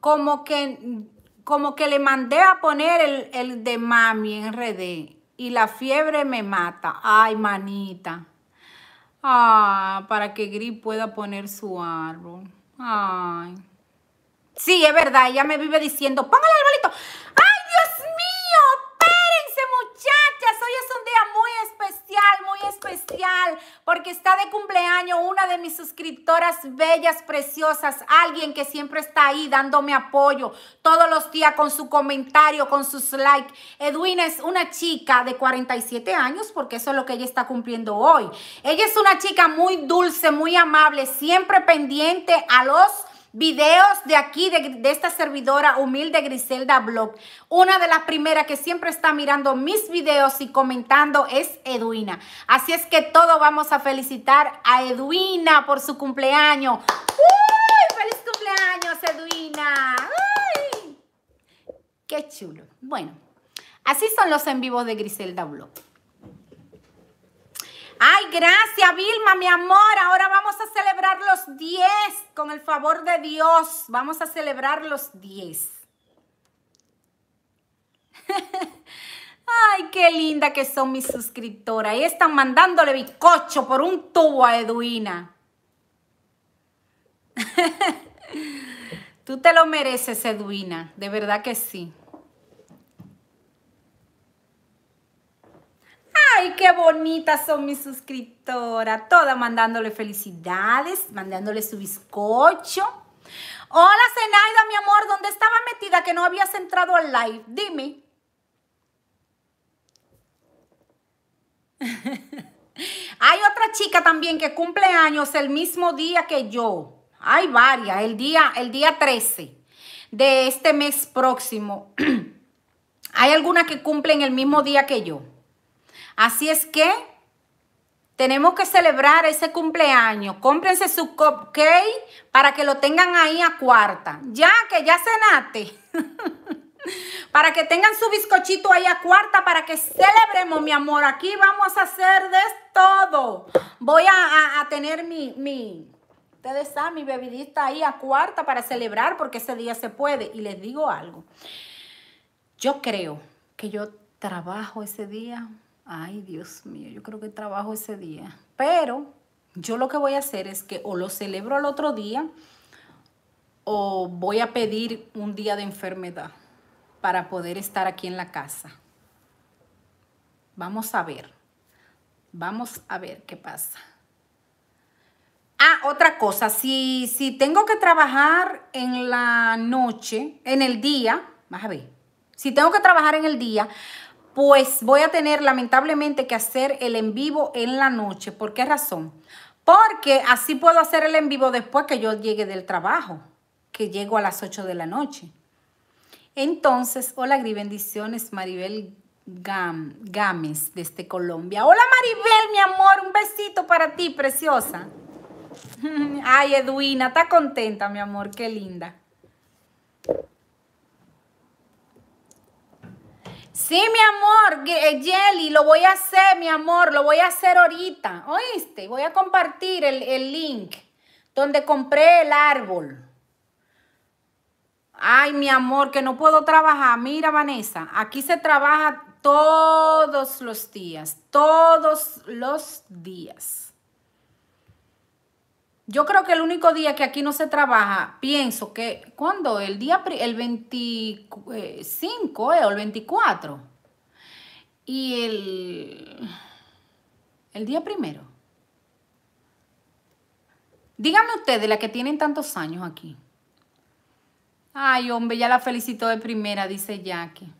como que, como que le mandé a poner el, de mami en RD y la fiebre me mata. Ay, manita. Ah, para que Gris pueda poner su árbol. Ay. Sí, es verdad, ella me vive diciendo, póngale el arbolito. Ay, especial porque está de cumpleaños una de mis suscriptoras bellas, preciosas, alguien que siempre está ahí dándome apoyo todos los días con su comentario, con sus likes. Edwin es una chica de 47 años porque eso es lo que ella está cumpliendo hoy. Ella es una chica muy dulce, muy amable, siempre pendiente a los videos de aquí, de, esta servidora humilde Griselda Blog. Una de las primeras que siempre está mirando mis videos y comentando es Edwina. Así es que todos vamos a felicitar a Edwina por su cumpleaños. ¡Uy! ¡Feliz cumpleaños, Edwina! ¡Qué chulo! Bueno, así son los en vivo de Griselda Blog gracias, Vilma, mi amor. Ahora vamos a celebrar los 10 con el favor de Dios. Vamos a celebrar los 10. Ay, qué linda que son mis suscriptoras. Ahí están mandándole bizcocho por un tubo a Edwina. Tú te lo mereces, Edwina. De verdad que sí. ¡Ay, qué bonitas son mis suscriptoras! Todas mandándole felicidades, mandándole su bizcocho. Hola, Zenaida, mi amor, ¿dónde estaba metida que no habías entrado al live? Dime. Hay otra chica también que cumple años el mismo día que yo. Hay varias, el día, el día 13 de este mes próximo. Hay alguna que en el mismo día que yo. Así es que tenemos que celebrar ese cumpleaños. Cómprense su cupcake para que lo tengan ahí a cuarta. Ya que ya cenaste. para que tengan su bizcochito ahí a cuarta, para que celebremos, mi amor. Aquí vamos a hacer de todo. Voy a, tener mi, mi, ustedes saben, mi bebidita ahí a cuarta para celebrar, porque ese día se puede. Y les digo algo. Yo creo que yo trabajo ese día Ay, Dios mío, yo creo que trabajo ese día. Pero yo lo que voy a hacer es que o lo celebro al otro día o voy a pedir un día de enfermedad para poder estar aquí en la casa. Vamos a ver. Vamos a ver qué pasa. Ah, otra cosa, si, si tengo que trabajar en la noche, en el día, vas a ver, si tengo que trabajar en el día, pues voy a tener lamentablemente que hacer el en vivo en la noche. ¿Por qué razón? Porque así puedo hacer el en vivo después que yo llegue del trabajo, que llego a las 8 de la noche. Entonces, hola Gri, bendiciones, Maribel Gámez desde Colombia. Hola Maribel, mi amor, un besito para ti, preciosa. Ay, Edwina, está contenta, mi amor, qué linda. Sí, mi amor, Jelly, eh, lo voy a hacer, mi amor, lo voy a hacer ahorita. ¿Oíste? Voy a compartir el, el link donde compré el árbol. Ay, mi amor, que no puedo trabajar. Mira, Vanessa, aquí se trabaja todos los días, todos los días. Yo creo que el único día que aquí no se trabaja, pienso que, ¿cuándo? El día, el 25 eh, eh, o el 24. Y el, el día primero. Díganme ustedes, la que tienen tantos años aquí. Ay, hombre, ya la felicito de primera, dice Jackie.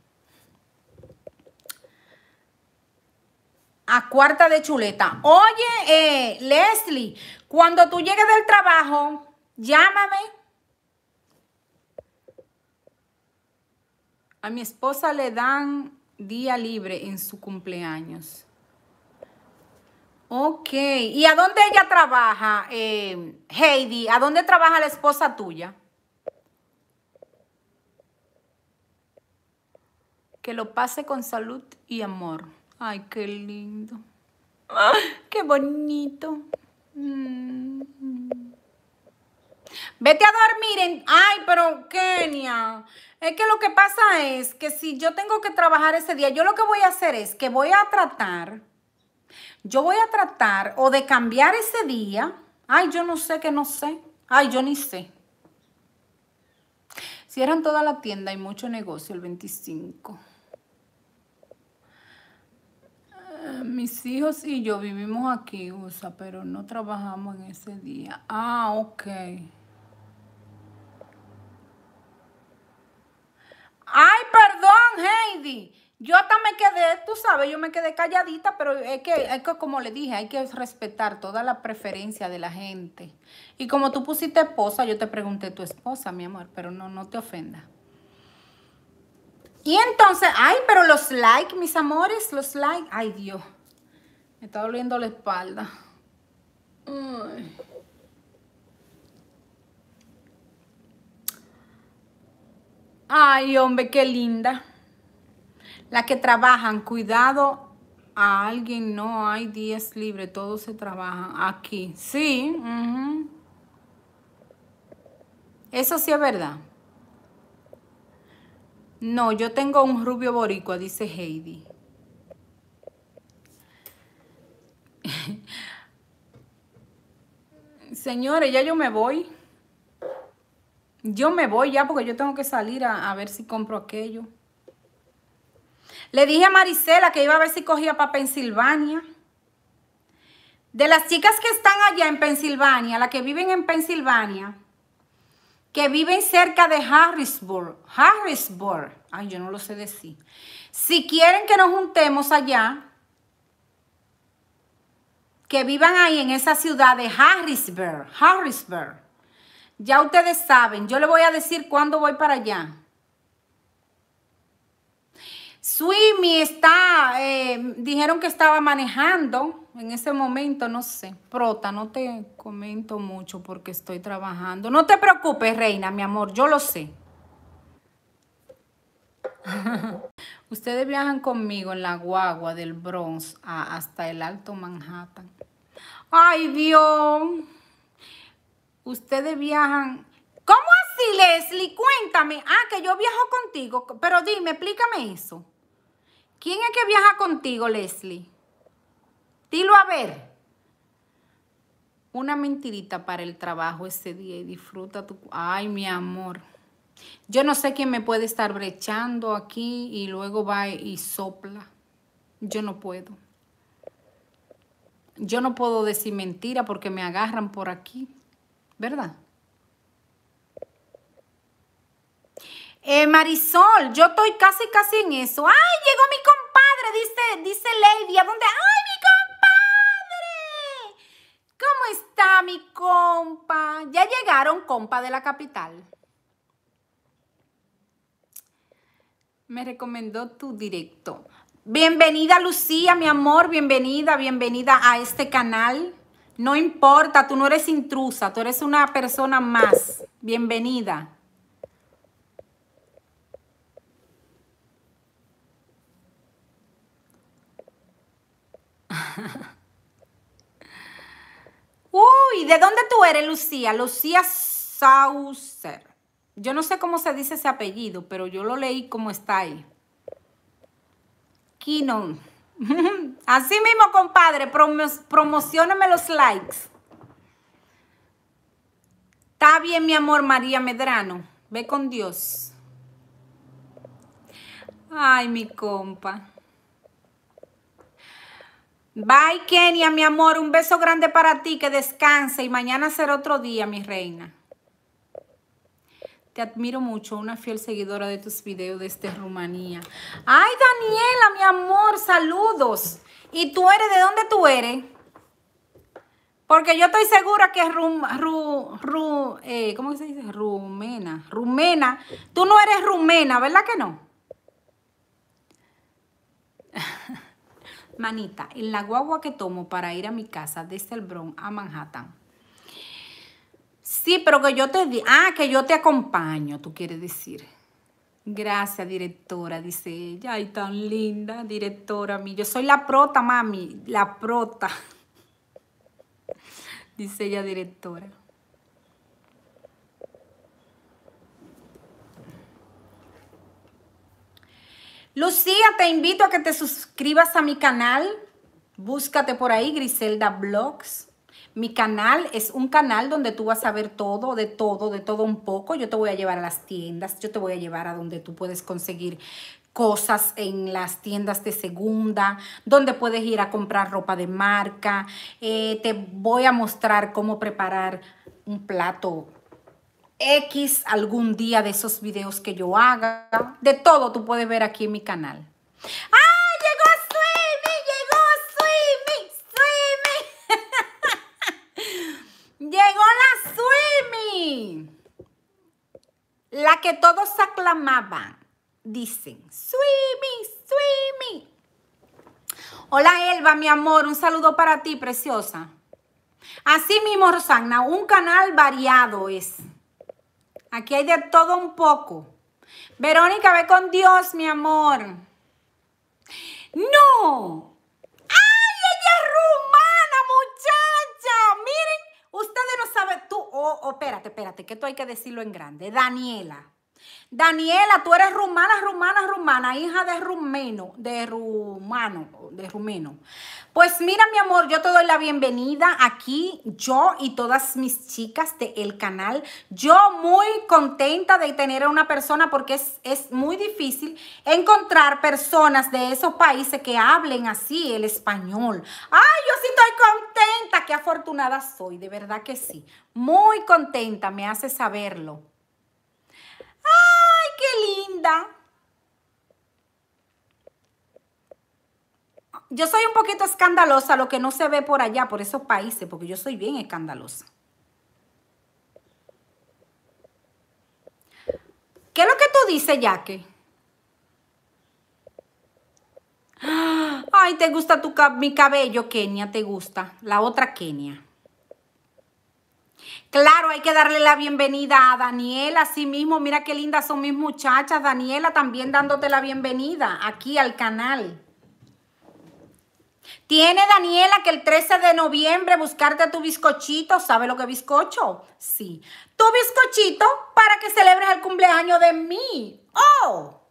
a cuarta de chuleta. Oye, eh, Leslie, cuando tú llegues del trabajo, llámame. A mi esposa le dan día libre en su cumpleaños. Ok, ¿y a dónde ella trabaja, eh, Heidi? ¿A dónde trabaja la esposa tuya? Que lo pase con salud y amor. Ay, qué lindo. Ah. qué bonito. Mm. Vete a dormir. Ay, pero Kenia. Es que lo que pasa es que si yo tengo que trabajar ese día, yo lo que voy a hacer es que voy a tratar, yo voy a tratar o de cambiar ese día. Ay, yo no sé, que no sé. Ay, yo ni sé. Cierran toda la tienda y mucho negocio el 25. Mis hijos y yo vivimos aquí, USA, pero no trabajamos en ese día. Ah, ok. Ay, perdón, Heidi. Yo hasta me quedé, tú sabes, yo me quedé calladita, pero es que, es que como le dije, hay que respetar toda la preferencia de la gente. Y como tú pusiste esposa, yo te pregunté tu esposa, mi amor, pero no, no te ofenda. Y entonces, ay, pero los likes, mis amores, los likes. Ay, Dios. Me está doliendo la espalda. Ay. hombre, qué linda. La que trabajan, cuidado a alguien, no hay días libres, todos se trabajan aquí. Sí, eso sí es verdad. No, yo tengo un rubio boricua, dice Heidi. Señores, ya yo me voy. Yo me voy ya porque yo tengo que salir a, a ver si compro aquello. Le dije a Marisela que iba a ver si cogía para Pensilvania. De las chicas que están allá en Pensilvania, las que viven en Pensilvania, que viven cerca de Harrisburg. Harrisburg. Ay, yo no lo sé decir. Si quieren que nos juntemos allá, que vivan ahí en esa ciudad de Harrisburg, Harrisburg. Ya ustedes saben, yo le voy a decir cuándo voy para allá. Swimmy está, eh, dijeron que estaba manejando en ese momento, no sé. Prota, no te comento mucho porque estoy trabajando. No te preocupes, reina, mi amor, yo lo sé. Ustedes viajan conmigo en la guagua del Bronx hasta el Alto Manhattan. ¡Ay, Dios! Ustedes viajan... ¿Cómo así, Leslie? Cuéntame. Ah, que yo viajo contigo. Pero dime, explícame eso. ¿Quién es que viaja contigo, Leslie? Dilo a ver. Una mentirita para el trabajo ese día y disfruta tu... Ay, mi amor. Yo no sé quién me puede estar brechando aquí y luego va y sopla. Yo no puedo. Yo no puedo decir mentira porque me agarran por aquí, ¿verdad? Eh, Marisol, yo estoy casi, casi en eso. ¡Ay, llegó mi compadre! Dice, dice Lady. ¿A dónde? ¡Ay, mi compadre! ¿Cómo está mi compa? Ya llegaron, compa de la capital. Me recomendó tu directo. Bienvenida Lucía, mi amor, bienvenida, bienvenida a este canal. No importa, tú no eres intrusa, tú eres una persona más. Bienvenida. Uy, ¿de dónde tú eres, Lucía? Lucía Sauser. Yo no sé cómo se dice ese apellido, pero yo lo leí como está ahí. Kinon. Así mismo, compadre, promocioname los likes. Está bien, mi amor, María Medrano. Ve con Dios. Ay, mi compa. Bye, Kenia, mi amor. Un beso grande para ti. Que descanse y mañana será otro día, mi reina. Te admiro mucho, una fiel seguidora de tus videos desde este Rumanía. Ay, Daniela, mi amor, saludos. ¿Y tú eres de dónde tú eres? Porque yo estoy segura que rum, ru, eh, ¿cómo se dice? Rumena, rumena. Tú no eres rumena, ¿verdad que no? manita, en la guagua que tomo para ir a mi casa desde el Bronx a Manhattan. Sí, pero que yo te di, ah, que yo te acompaño, tú quieres decir. Gracias, directora, dice ella. Ay, tan linda, directora. Yo soy la prota, mami, la prota. Dice ella, directora. Lucía, te invito a que te suscribas a mi canal. Búscate por ahí, Griselda Blogs. Mi canal es un canal donde tú vas a ver todo, de todo, de todo un poco. Yo te voy a llevar a las tiendas, yo te voy a llevar a donde tú puedes conseguir cosas en las tiendas de segunda, donde puedes ir a comprar ropa de marca. Eh, te voy a mostrar cómo preparar un plato X algún día de esos videos que yo haga. De todo tú puedes ver aquí en mi canal. ¡Ah! ¡Llegó Sweetie! ¡Llegó Sweetie! ¡Llegó la Sweetie. La que todos aclamaban. Dicen, Sweetie, Sweetie. Hola Elba, mi amor, un saludo para ti, preciosa. Así mismo, Rosanna, un canal variado es. Aquí hay de todo un poco. Verónica, ve con Dios, mi amor. ¡No! ¡Ay, ella es rumana, muchacha! Miren, ustedes no saben. Tú, oh, oh, espérate, espérate, que tú hay que decirlo en grande. Daniela. Daniela, tú eres rumana, rumana, rumana, hija de rumeno, de rumano, de rumeno. Pues mira, mi amor, yo te doy la bienvenida aquí, yo y todas mis chicas del el canal. Yo muy contenta de tener a una persona porque es, es muy difícil encontrar personas de esos países que hablen así el español. Ay, yo sí estoy contenta, qué afortunada soy, de verdad que sí. Muy contenta, me hace saberlo. ¡Ay, qué linda! Yo soy un poquito escandalosa, lo que no se ve por allá, por esos países, porque yo soy bien escandalosa. ¿Qué es lo que tú dices, Yaque? ¡Ah! Ay, te gusta tu, mi cabello, Kenia, te gusta. La otra Kenia. Claro, hay que darle la bienvenida a Daniela, así mismo. Mira qué lindas son mis muchachas. Daniela, también dándote la bienvenida aquí al canal. Tiene Daniela que el 13 de noviembre buscarte tu bizcochito. ¿Sabe lo que es bizcocho? Sí. Tu bizcochito para que celebres el cumpleaños de mí. ¡Oh!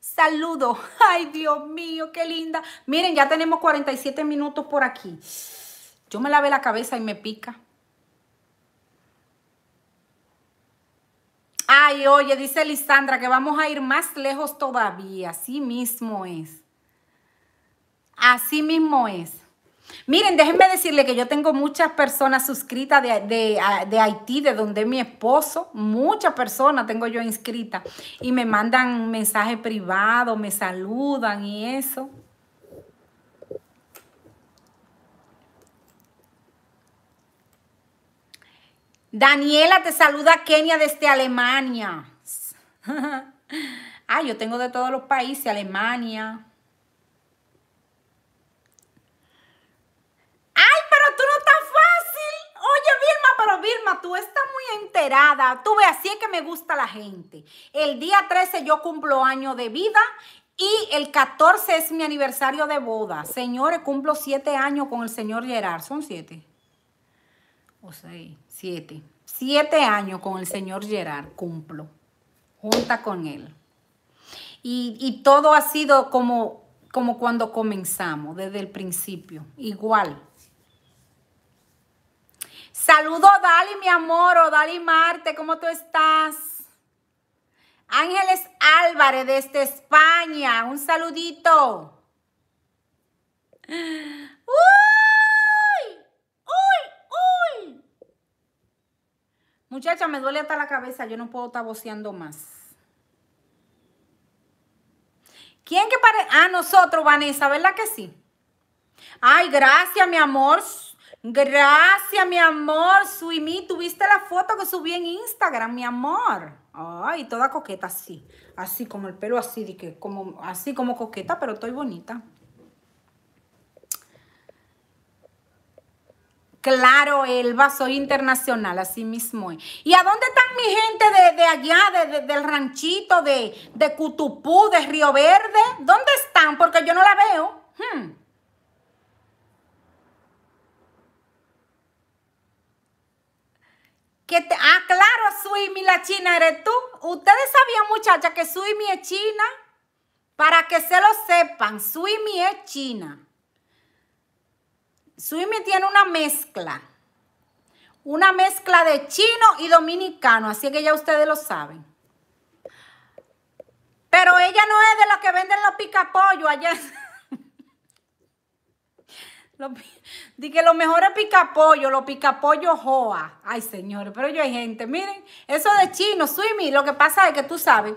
Saludo. Ay, Dios mío, qué linda. Miren, ya tenemos 47 minutos por aquí. Yo me lavé la cabeza y me pica. Ay, oye, dice Lisandra que vamos a ir más lejos todavía. Así mismo es. Así mismo es. Miren, déjenme decirle que yo tengo muchas personas suscritas de, Haití, de donde mi esposo. Muchas personas tengo yo inscritas. Y me mandan mensajes privados, me saludan y eso. Daniela te saluda Kenia desde Alemania. ay yo tengo de todos los países, Alemania. Ay, pero tú no estás fácil. Oye, Vilma, pero Vilma, tú estás muy enterada. Tú ves, así es que me gusta la gente. El día 13 yo cumplo año de vida y el 14 es mi aniversario de boda. Señores, cumplo siete años con el señor Gerard. Son siete o seis, siete. Siete años con el señor Gerard cumplo, junta con él. Y, todo ha sido como, como cuando comenzamos, desde el principio, igual. Saludo Dali, mi amor, o Dali Marte, ¿cómo tú estás? Ángeles Álvarez desde España, un saludito. ¡Uh! Muchacha, me duele hasta la cabeza, yo no puedo estar voceando más. ¿Quién que parece? Ah, nosotros, Vanessa, ¿verdad que sí? Ay, gracias, mi amor. Gracias, mi amor. Suimi, tuviste la foto que subí en Instagram, mi amor. Ay, toda coqueta así. Así como el pelo así, de que, como, así como coqueta, pero estoy bonita. Claro, el vaso internacional, así mismo es. ¿Y a dónde están mi gente de, allá, del ranchito, de, Cutupú, de Río Verde? ¿Dónde están? Porque yo no la veo. Hmm. te, ah, claro, Suimi, la china eres tú. Ustedes sabían, muchachas, que Suimi es china. Para que se lo sepan, Suimi es china. Suimi tiene una mezcla, una mezcla de chino y dominicano, así que ya ustedes lo saben. Pero ella no es de las que venden los picapollos allá. lo lo mejor los mejores picapollos, los picapollos Joa. Ay, señores, pero yo hay gente. Miren, eso de chino, Suimi. lo que pasa es que tú sabes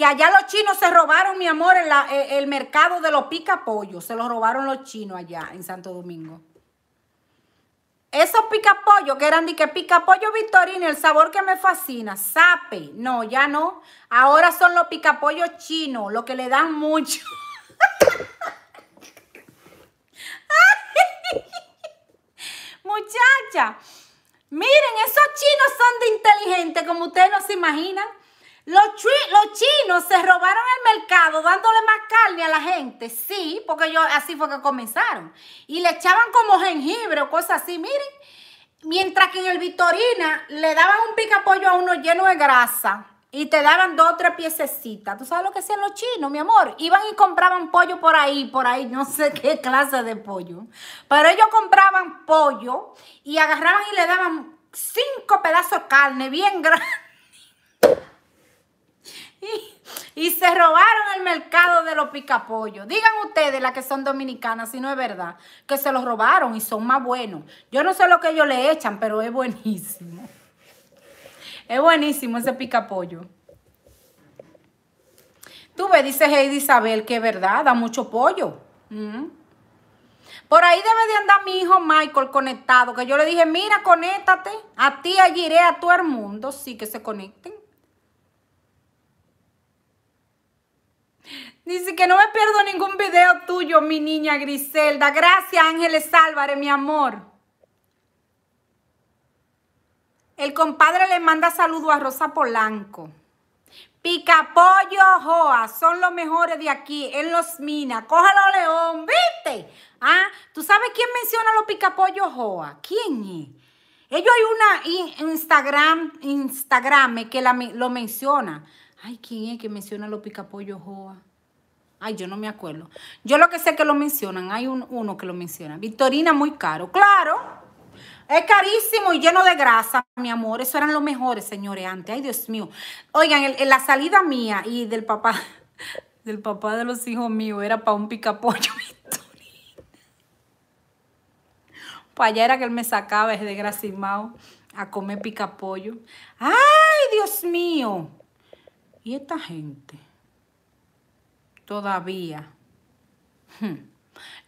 que allá los chinos se robaron, mi amor, eh, el, mercado de los picapollos. Se los robaron los chinos allá en Santo Domingo. Esos picapollos que eran de que pica-pollo, Victorino, el sabor que me fascina, sape. No, ya no. Ahora son los picapollos chinos, lo que le dan mucho. Muchacha, miren, esos chinos son de inteligente, como ustedes no se imaginan. Los, chinos se robaron el mercado dándole más carne a la gente. Sí, porque yo así fue que comenzaron. Y le echaban como jengibre o cosas así, miren. Mientras que en el Vitorina le daban un picapollo a uno lleno de grasa y te daban dos o tres piececitas. ¿Tú sabes lo que hacían los chinos, mi amor? Iban y compraban pollo por ahí, por ahí, no sé qué clase de pollo. Pero ellos compraban pollo y agarraban y le daban cinco pedazos de carne bien grande. Y, se robaron el mercado de los picapollos. Digan ustedes, las que son dominicanas, si no es verdad, que se los robaron y son más buenos. Yo no sé lo que ellos le echan, pero es buenísimo. Es buenísimo ese picapollo. Tú ves, dice Heidi Isabel, que es verdad, da mucho pollo. Mm. Por ahí debe de andar mi hijo Michael conectado, que yo le dije, mira, conéctate. A ti, a iré, a todo el mundo, sí que se conecten. Dice que no me pierdo ningún video tuyo, mi niña Griselda. Gracias, Ángeles Álvarez, mi amor. El compadre le manda saludo a Rosa Polanco. Picapollo, Joa, son los mejores de aquí, en los minas. Cójalo, León, ¿viste? Ah, ¿tú sabes quién menciona los picapollos, Joa? ¿Quién es? Ellos hay una Instagram, Instagram que lo menciona. Ay, ¿quién es que menciona los picapollos, Joa? Ay, yo no me acuerdo. Yo lo que sé que lo mencionan, hay uno que lo menciona. Victorina, muy caro. Claro, es carísimo y lleno de grasa, mi amor. Eso eran los mejores, señores, antes. Ay, Dios mío. Oigan, en la salida mía y del papá, del papá de los hijos míos era para un picapollo, Victorina. Para allá era que él me sacaba desde gracimao a comer picapollo. Ay, Dios mío. Y esta gente. Todavía. Hmm.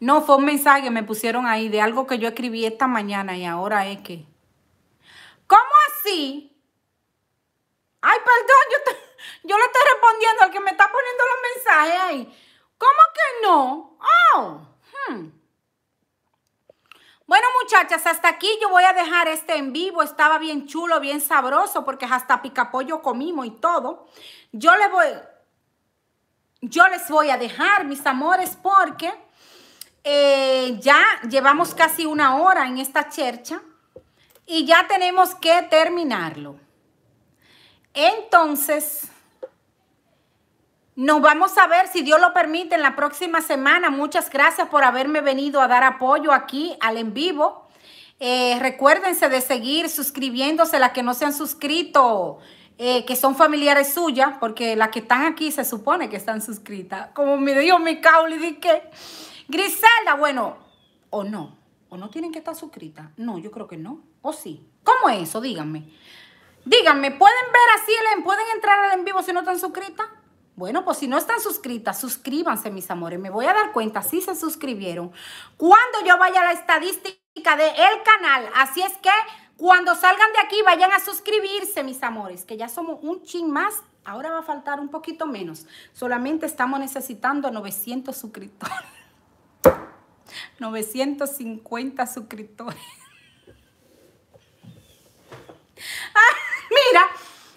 No, fue un mensaje que me pusieron ahí de algo que yo escribí esta mañana y ahora es que. ¿Cómo así? Ay, perdón, yo, le estoy respondiendo al que me está poniendo los mensajes ahí. ¿Cómo que no? Oh, hmm. Bueno, muchachas, hasta aquí yo voy a dejar este en vivo. Estaba bien chulo, bien sabroso, porque hasta picapollo comimos y todo. Yo le voy, yo les voy a dejar, mis amores, porque eh, ya llevamos casi una hora en esta chercha y ya tenemos que terminarlo. Entonces, nos vamos a ver, si Dios lo permite, en la próxima semana. Muchas gracias por haberme venido a dar apoyo aquí al en vivo. Eh, recuérdense de seguir suscribiéndose las que no se han suscrito. Eh, que son familiares suyas, porque las que están aquí se supone que están suscritas. Como me dio mi ¿y dije, Griselda, bueno, o no, o no tienen que estar suscritas. No, yo creo que no, o sí. ¿Cómo es eso? Díganme. Díganme, ¿pueden ver así el, pueden entrar en vivo si no están suscritas? Bueno, pues si no están suscritas, suscríbanse, mis amores. Me voy a dar cuenta si se suscribieron. Cuando yo vaya a la estadística del canal, así es que cuando salgan de aquí, vayan a suscribirse, mis amores, que ya somos un chin más. Ahora va a faltar un poquito menos. Solamente estamos necesitando 900 suscriptores. 950 suscriptores. Ah, mira,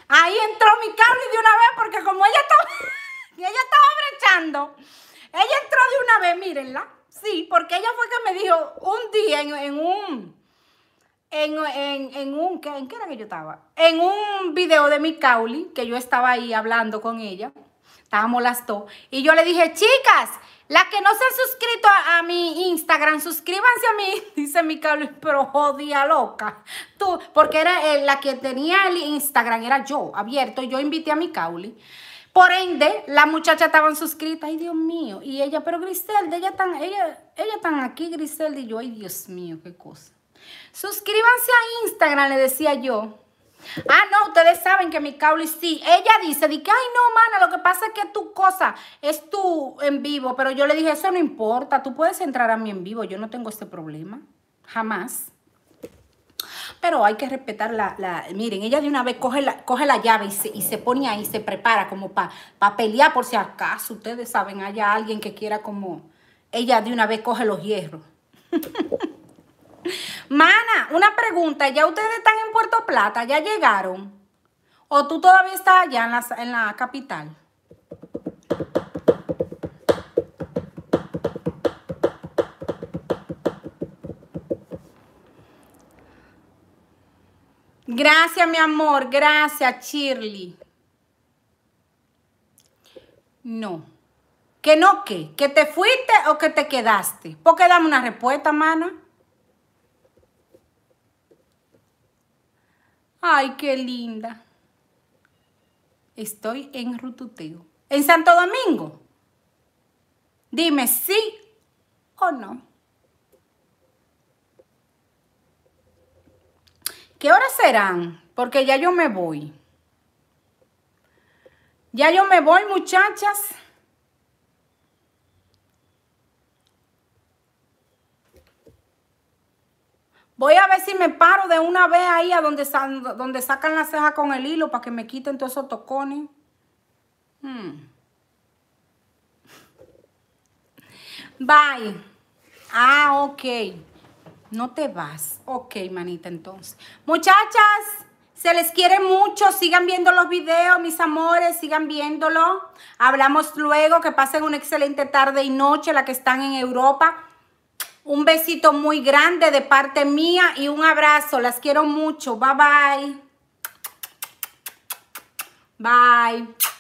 ahí entró mi Carly de una vez porque como ella estaba, ella estaba brechando, ella entró de una vez, mírenla. Sí, porque ella fue que me dijo un día en un en, un, ¿qué, ¿en qué era que yo estaba? En un video de mi Cauli, que yo estaba ahí hablando con ella, estábamos las dos, y yo le dije, chicas, las que no se han suscrito a, mi Instagram, suscríbanse a mí, dice mi Cauli, pero jodía loca, tú, porque era eh, la que tenía el Instagram, era yo, abierto, yo invité a mi Cauli. Por ende, las muchachas estaban suscritas, ay Dios mío, y ella, pero Griselda, ella están, ella, ella están aquí, Griselda, y yo, ay Dios mío, qué cosa. Suscríbanse a Instagram, le decía yo. Ah, no, ustedes saben que mi Cauli sí. Ella dice, di que, ay, no, mana, lo que pasa es que tu cosa es tu en vivo. Pero yo le dije, eso no importa, tú puedes entrar a mí en vivo, yo no tengo este problema. Jamás. Pero hay que respetar la, miren, ella de una vez coge la, coge la llave y se, pone ahí, se prepara como para pelear por si acaso, ustedes saben, haya alguien que quiera como, ella de una vez coge los hierros. Mana, una pregunta, ¿ya ustedes están en Puerto Plata? ¿Ya llegaron? ¿O tú todavía estás allá en la, capital? Gracias, mi amor. Gracias, Shirley. No. ¿Que no qué? ¿Que te fuiste o que te quedaste? Porque dame una respuesta, mana. Ay, qué linda. Estoy en Rututeo. ¿En Santo Domingo? Dime sí o no. ¿Qué horas serán? Porque ya yo me voy. Ya yo me voy, muchachas. Voy a ver si me paro de una vez ahí a donde, donde sacan la ceja con el hilo para que me quiten todos esos tocones. Hmm. Bye. Ah, ok. No te vas. Ok, manita, entonces. Muchachas, se les quiere mucho. Sigan viendo los videos, mis amores. Sigan viéndolo. Hablamos luego. Que pasen una excelente tarde y noche, la que están en Europa. Un besito muy grande de parte mía y un abrazo. Las quiero mucho. Bye bye. Bye.